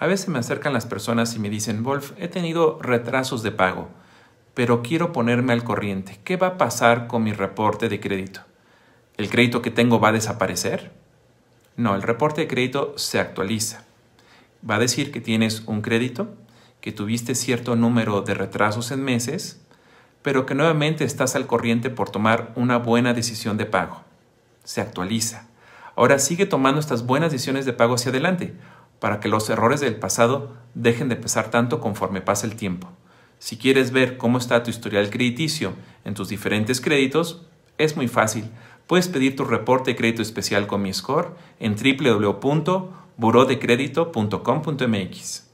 A veces me acercan las personas y me dicen, Wolf, he tenido retrasos de pago, pero quiero ponerme al corriente. ¿Qué va a pasar con mi reporte de crédito? ¿El crédito que tengo va a desaparecer? No, el reporte de crédito se actualiza. Va a decir que tienes un crédito, que tuviste cierto número de retrasos en meses, pero que nuevamente estás al corriente por tomar una buena decisión de pago. Se actualiza. Ahora sigue tomando estas buenas decisiones de pago hacia adelante para que los errores del pasado dejen de pesar tanto conforme pasa el tiempo. Si quieres ver cómo está tu historial crediticio en tus diferentes créditos, es muy fácil. Puedes pedir tu reporte de crédito especial con mi score en www.burodecredito.com.mx.